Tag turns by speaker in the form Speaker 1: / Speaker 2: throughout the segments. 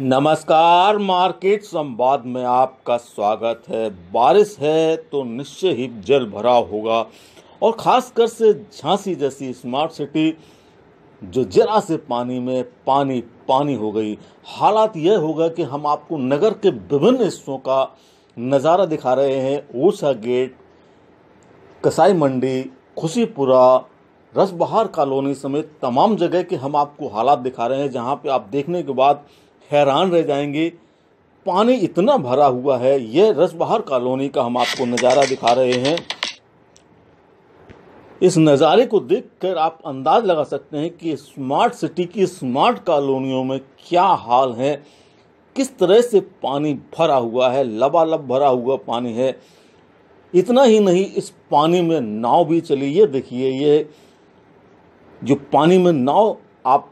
Speaker 1: नमस्कार मार्केट संवाद में आपका स्वागत है बारिश है तो निश्चय ही जल भरा होगा और खासकर से झांसी जैसी स्मार्ट सिटी जो जरा से पानी में पानी पानी हो गई हालात यह होगा कि हम आपको नगर के विभिन्न हिस्सों का नज़ारा दिखा रहे हैं ऊषा गेट कसाई मंडी खुशीपुरा रसबहार कॉलोनी समेत तमाम जगह के हम आपको हालात दिखा रहे हैं जहाँ पे आप देखने के बाद हैरान रह जाएंगे पानी इतना भरा हुआ है यह रसबहार कॉलोनी का हम आपको नज़ारा दिखा रहे हैं इस नज़ारे को देखकर आप अंदाज लगा सकते हैं कि स्मार्ट सिटी की स्मार्ट कॉलोनियों में क्या हाल है किस तरह से पानी भरा हुआ है लबालब भरा हुआ पानी है इतना ही नहीं इस पानी में नाव भी चली ये देखिए ये जो पानी में नाव आप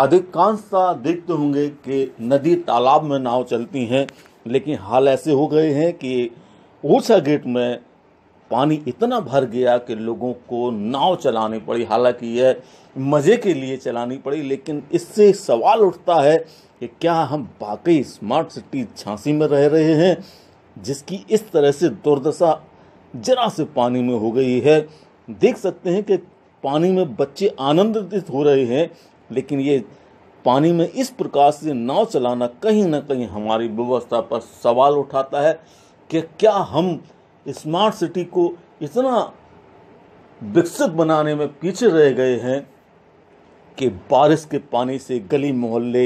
Speaker 1: अधिकांशता देखते होंगे कि नदी तालाब में नाव चलती हैं लेकिन हाल ऐसे हो गए हैं कि ओरछा गेट में पानी इतना भर गया कि लोगों को नाव चलानी पड़ी हालांकि यह मज़े के लिए चलानी पड़ी लेकिन इससे सवाल उठता है कि क्या हम वाकई स्मार्ट सिटी झांसी में रह रहे हैं जिसकी इस तरह से दुर्दशा जरा से पानी में हो गई है देख सकते हैं कि पानी में बच्चे आनंदित हो रहे हैं लेकिन ये पानी में इस प्रकार से नाव चलाना कहीं ना कहीं हमारी व्यवस्था पर सवाल उठाता है कि क्या हम स्मार्ट सिटी को इतना विकसित बनाने में पीछे रह गए हैं कि बारिश के पानी से गली मोहल्ले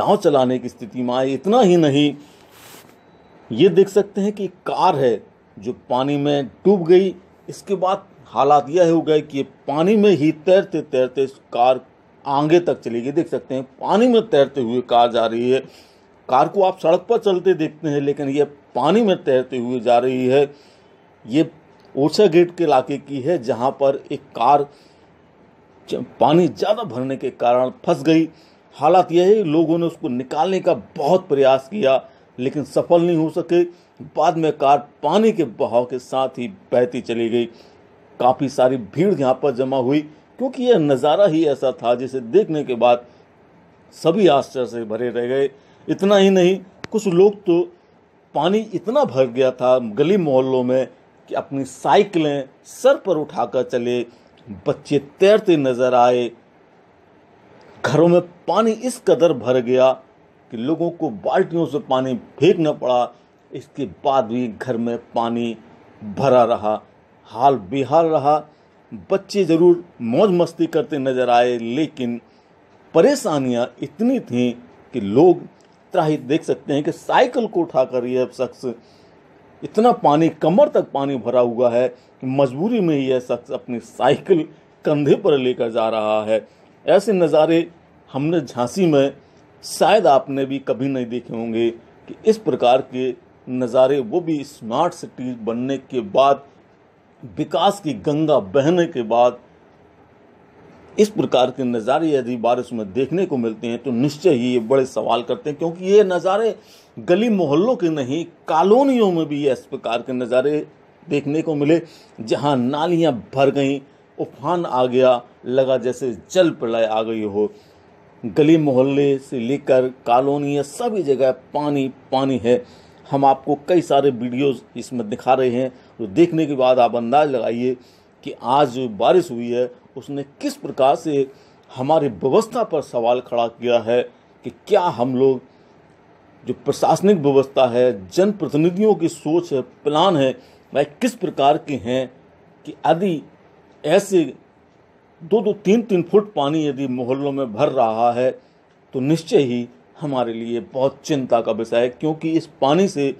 Speaker 1: नाव चलाने की स्थिति में आए इतना ही नहीं ये देख सकते हैं कि कार है जो पानी में डूब गई इसके बाद हालात यह हो गए कि पानी में ही तैरते तैरते इस कार आगे तक चली गई देख सकते हैं पानी में तैरते हुए कार जा रही है कार को आप सड़क पर चलते देखते हैं लेकिन ये पानी में तैरते हुए जा रही है ये ओरछा गेट के इलाके की है जहाँ पर एक कार पानी ज़्यादा भरने के कारण फंस गई हालात यह है लोगों ने उसको निकालने का बहुत प्रयास किया लेकिन सफल नहीं हो सके बाद में कार पानी के बहाव के साथ ही बहती चली गई काफ़ी सारी भीड़ यहाँ पर जमा हुई क्योंकि यह नज़ारा ही ऐसा था जिसे देखने के बाद सभी आश्चर्य से भरे रह गए इतना ही नहीं कुछ लोग तो पानी इतना भर गया था गली मोहल्लों में कि अपनी साइकिलें सर पर उठाकर चले बच्चे तैरते नजर आए घरों में पानी इस कदर भर गया कि लोगों को बाल्टियों से पानी फेंकना पड़ा इसके बाद भी घर में पानी भरा रहा हाल बेहाल रहा बच्चे ज़रूर मौज मस्ती करते नजर आए लेकिन परेशानियां इतनी थी कि लोग त्राही देख सकते हैं कि साइकिल को उठाकर यह शख्स इतना पानी कमर तक पानी भरा हुआ है कि मजबूरी में यह शख्स अपनी साइकिल कंधे पर लेकर जा रहा है ऐसे नज़ारे हमने झांसी में शायद आपने भी कभी नहीं देखे होंगे कि इस प्रकार के नज़ारे वो भी स्मार्ट सिटी बनने के बाद विकास की गंगा बहने के बाद इस प्रकार के नज़ारे यदि बारिश में देखने को मिलते हैं तो निश्चय ही ये बड़े सवाल करते हैं क्योंकि ये नज़ारे गली मोहल्लों के नहीं कॉलोनियों में भी इस प्रकार के नज़ारे देखने को मिले जहाँ नालियाँ भर गईं उफान आ गया लगा जैसे जल प्रलय आ गई हो गली मोहल्ले से लेकर कॉलोनी सभी जगह पानी पानी है हम आपको कई सारे वीडियोस इसमें दिखा रहे हैं तो देखने के बाद आप अंदाज लगाइए कि आज जो बारिश हुई है उसने किस प्रकार से हमारी व्यवस्था पर सवाल खड़ा किया है कि क्या हम लोग जो प्रशासनिक व्यवस्था है जनप्रतिनिधियों की सोच है प्लान है वह किस प्रकार के हैं कि यदि ऐसे दो दो तीन तीन फुट पानी यदि मोहल्लों में भर रहा है तो निश्चय ही हमारे लिए बहुत चिंता का विषय है क्योंकि इस पानी से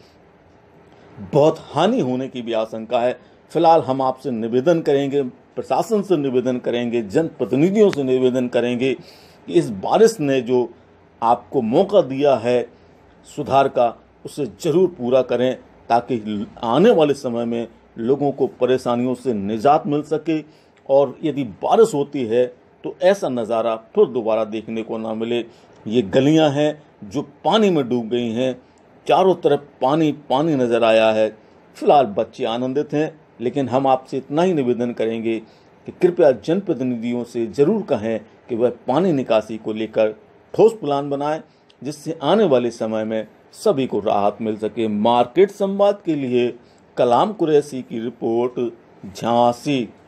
Speaker 1: बहुत हानि होने की भी आशंका है फिलहाल हम आपसे निवेदन करेंगे प्रशासन से निवेदन करेंगे जनप्रतिनिधियों से निवेदन करेंगे कि इस बारिश ने जो आपको मौका दिया है सुधार का उसे ज़रूर पूरा करें ताकि आने वाले समय में लोगों को परेशानियों से निजात मिल सके और यदि बारिश होती है तो ऐसा नज़ारा फिर दोबारा देखने को ना मिले ये गलियां हैं जो पानी में डूब गई हैं चारों तरफ पानी पानी नज़र आया है फिलहाल बच्चे आनंदित हैं लेकिन हम आपसे इतना ही निवेदन करेंगे कि कृपया जनप्रतिनिधियों से ज़रूर कहें कि वह पानी निकासी को लेकर ठोस प्लान बनाएं जिससे आने वाले समय में सभी को राहत मिल सके मार्केट संवाद के लिए कलाम कुरैसी की रिपोर्ट झांसी